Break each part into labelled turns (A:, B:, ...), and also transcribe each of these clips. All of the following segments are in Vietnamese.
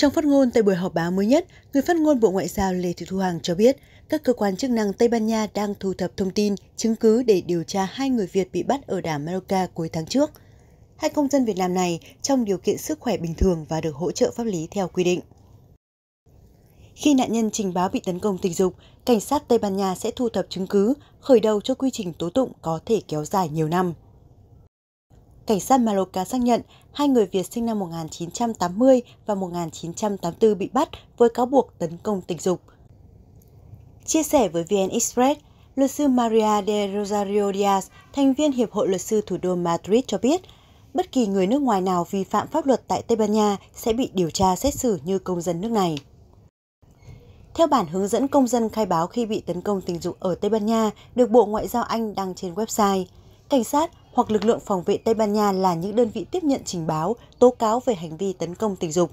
A: Trong phát ngôn tại buổi họp báo mới nhất, người phát ngôn Bộ Ngoại giao Lê Thị Thu Hằng cho biết, các cơ quan chức năng Tây Ban Nha đang thu thập thông tin, chứng cứ để điều tra hai người Việt bị bắt ở đảo Mallorca cuối tháng trước. Hai công dân Việt Nam này trong điều kiện sức khỏe bình thường và được hỗ trợ pháp lý theo quy định. Khi nạn nhân trình báo bị tấn công tình dục, cảnh sát Tây Ban Nha sẽ thu thập chứng cứ, khởi đầu cho quy trình tố tụng có thể kéo dài nhiều năm. Cảnh sát Mallorca xác nhận hai người Việt sinh năm 1980 và 1984 bị bắt với cáo buộc tấn công tình dục. Chia sẻ với VN Express, luật sư Maria de Rosario Diaz, thành viên Hiệp hội Luật sư Thủ đô Madrid cho biết, bất kỳ người nước ngoài nào vi phạm pháp luật tại Tây Ban Nha sẽ bị điều tra xét xử như công dân nước này. Theo bản hướng dẫn công dân khai báo khi bị tấn công tình dục ở Tây Ban Nha được Bộ Ngoại giao Anh đăng trên website, cảnh sát hoặc lực lượng phòng vệ Tây Ban Nha là những đơn vị tiếp nhận trình báo, tố cáo về hành vi tấn công tình dục.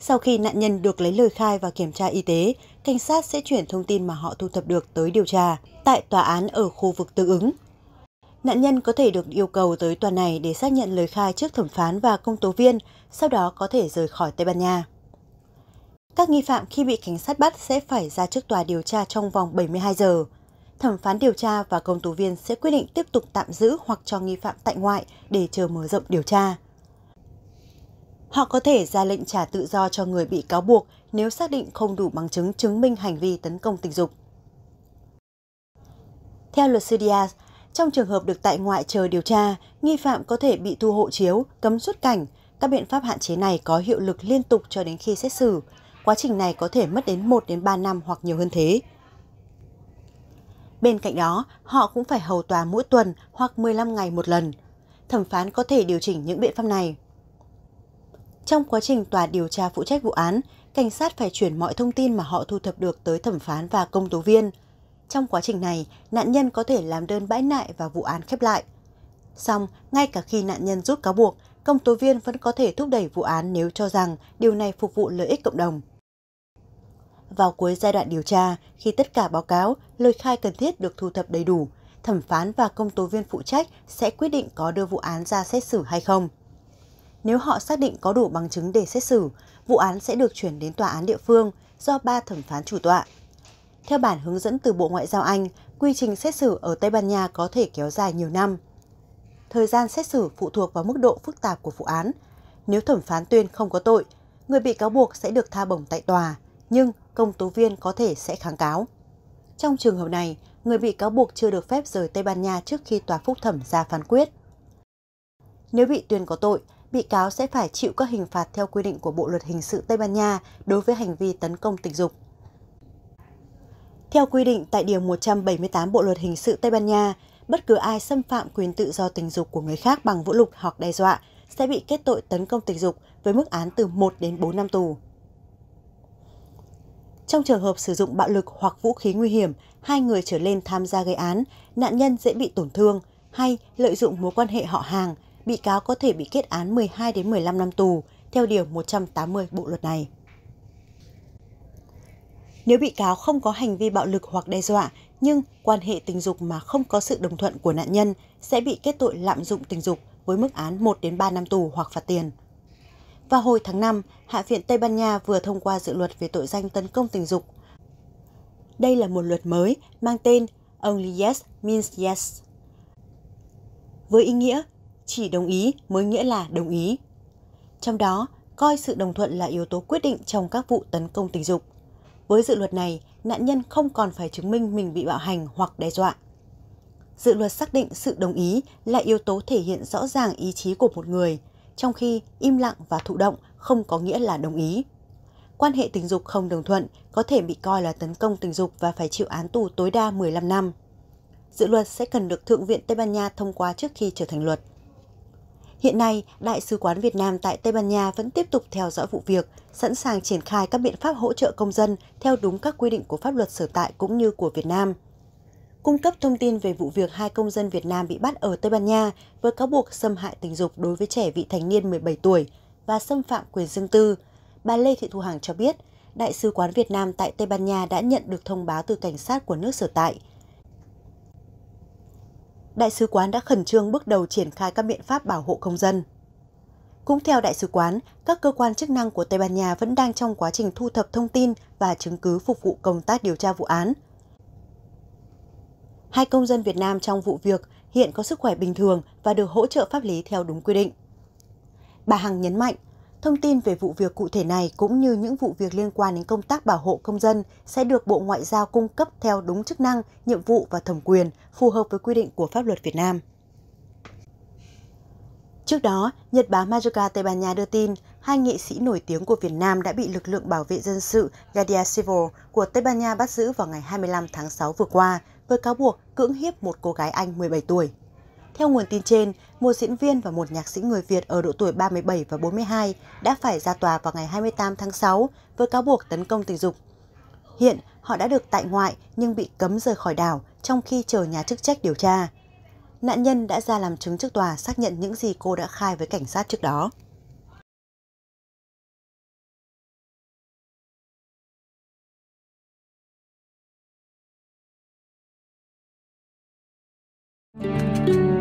A: Sau khi nạn nhân được lấy lời khai và kiểm tra y tế, cảnh sát sẽ chuyển thông tin mà họ thu thập được tới điều tra tại tòa án ở khu vực tương ứng. Nạn nhân có thể được yêu cầu tới tòa này để xác nhận lời khai trước thẩm phán và công tố viên, sau đó có thể rời khỏi Tây Ban Nha. Các nghi phạm khi bị cảnh sát bắt sẽ phải ra trước tòa điều tra trong vòng 72 giờ thẩm phán điều tra và công tố viên sẽ quyết định tiếp tục tạm giữ hoặc cho nghi phạm tại ngoại để chờ mở rộng điều tra. Họ có thể ra lệnh trả tự do cho người bị cáo buộc nếu xác định không đủ bằng chứng chứng minh hành vi tấn công tình dục. Theo luật sư Diaz, trong trường hợp được tại ngoại chờ điều tra, nghi phạm có thể bị thu hộ chiếu, cấm xuất cảnh. Các biện pháp hạn chế này có hiệu lực liên tục cho đến khi xét xử. Quá trình này có thể mất đến 1 đến 3 năm hoặc nhiều hơn thế. Bên cạnh đó, họ cũng phải hầu tòa mỗi tuần hoặc 15 ngày một lần. Thẩm phán có thể điều chỉnh những biện pháp này. Trong quá trình tòa điều tra phụ trách vụ án, cảnh sát phải chuyển mọi thông tin mà họ thu thập được tới thẩm phán và công tố viên. Trong quá trình này, nạn nhân có thể làm đơn bãi nại và vụ án khép lại. Xong, ngay cả khi nạn nhân rút cáo buộc, công tố viên vẫn có thể thúc đẩy vụ án nếu cho rằng điều này phục vụ lợi ích cộng đồng vào cuối giai đoạn điều tra khi tất cả báo cáo, lời khai cần thiết được thu thập đầy đủ, thẩm phán và công tố viên phụ trách sẽ quyết định có đưa vụ án ra xét xử hay không. Nếu họ xác định có đủ bằng chứng để xét xử, vụ án sẽ được chuyển đến tòa án địa phương do ba thẩm phán chủ tọa. Theo bản hướng dẫn từ Bộ Ngoại giao Anh, quy trình xét xử ở Tây Ban Nha có thể kéo dài nhiều năm. Thời gian xét xử phụ thuộc vào mức độ phức tạp của vụ án. Nếu thẩm phán tuyên không có tội, người bị cáo buộc sẽ được tha bổng tại tòa nhưng công tố viên có thể sẽ kháng cáo. Trong trường hợp này, người bị cáo buộc chưa được phép rời Tây Ban Nha trước khi tòa phúc thẩm ra phán quyết. Nếu bị tuyên có tội, bị cáo sẽ phải chịu các hình phạt theo quy định của Bộ luật hình sự Tây Ban Nha đối với hành vi tấn công tình dục. Theo quy định tại điều 178 Bộ luật hình sự Tây Ban Nha, bất cứ ai xâm phạm quyền tự do tình dục của người khác bằng vũ lực hoặc đe dọa sẽ bị kết tội tấn công tình dục với mức án từ 1 đến 4 năm tù. Trong trường hợp sử dụng bạo lực hoặc vũ khí nguy hiểm, hai người trở lên tham gia gây án, nạn nhân dễ bị tổn thương hay lợi dụng mối quan hệ họ hàng, bị cáo có thể bị kết án 12 đến 15 năm tù theo điều 180 bộ luật này. Nếu bị cáo không có hành vi bạo lực hoặc đe dọa nhưng quan hệ tình dục mà không có sự đồng thuận của nạn nhân sẽ bị kết tội lạm dụng tình dục với mức án 1 đến 3 năm tù hoặc phạt tiền. Vào hồi tháng 5, Hạ viện Tây Ban Nha vừa thông qua dự luật về tội danh tấn công tình dục. Đây là một luật mới mang tên Only Yes Means Yes. Với ý nghĩa, chỉ đồng ý mới nghĩa là đồng ý. Trong đó, coi sự đồng thuận là yếu tố quyết định trong các vụ tấn công tình dục. Với dự luật này, nạn nhân không còn phải chứng minh mình bị bạo hành hoặc đe dọa. Dự luật xác định sự đồng ý là yếu tố thể hiện rõ ràng ý chí của một người – trong khi im lặng và thụ động không có nghĩa là đồng ý. Quan hệ tình dục không đồng thuận có thể bị coi là tấn công tình dục và phải chịu án tù tối đa 15 năm. Dự luật sẽ cần được Thượng viện Tây Ban Nha thông qua trước khi trở thành luật. Hiện nay, Đại sứ quán Việt Nam tại Tây Ban Nha vẫn tiếp tục theo dõi vụ việc, sẵn sàng triển khai các biện pháp hỗ trợ công dân theo đúng các quy định của pháp luật sở tại cũng như của Việt Nam cung cấp thông tin về vụ việc hai công dân Việt Nam bị bắt ở Tây Ban Nha với cáo buộc xâm hại tình dục đối với trẻ vị thành niên 17 tuổi và xâm phạm quyền riêng tư. Bà Lê Thị Thu Hằng cho biết, Đại sứ quán Việt Nam tại Tây Ban Nha đã nhận được thông báo từ cảnh sát của nước sở tại. Đại sứ quán đã khẩn trương bước đầu triển khai các biện pháp bảo hộ công dân. Cũng theo Đại sứ quán, các cơ quan chức năng của Tây Ban Nha vẫn đang trong quá trình thu thập thông tin và chứng cứ phục vụ công tác điều tra vụ án – Hai công dân Việt Nam trong vụ việc hiện có sức khỏe bình thường và được hỗ trợ pháp lý theo đúng quy định. Bà Hằng nhấn mạnh, thông tin về vụ việc cụ thể này cũng như những vụ việc liên quan đến công tác bảo hộ công dân sẽ được Bộ Ngoại giao cung cấp theo đúng chức năng, nhiệm vụ và thẩm quyền phù hợp với quy định của pháp luật Việt Nam. Trước đó, Nhật báo Majorca Tây Ban Nha đưa tin, hai nghệ sĩ nổi tiếng của Việt Nam đã bị lực lượng bảo vệ dân sự Guardia Civil của Tây Ban Nha bắt giữ vào ngày 25 tháng 6 vừa qua với cáo buộc cưỡng hiếp một cô gái Anh 17 tuổi. Theo nguồn tin trên, một diễn viên và một nhạc sĩ người Việt ở độ tuổi 37 và 42 đã phải ra tòa vào ngày 28 tháng 6 với cáo buộc tấn công tình dục. Hiện, họ đã được tại ngoại nhưng bị cấm rời khỏi đảo trong khi chờ nhà chức trách điều tra. Nạn nhân đã ra làm chứng trước tòa xác nhận những gì cô đã khai với cảnh sát trước đó. Thank you.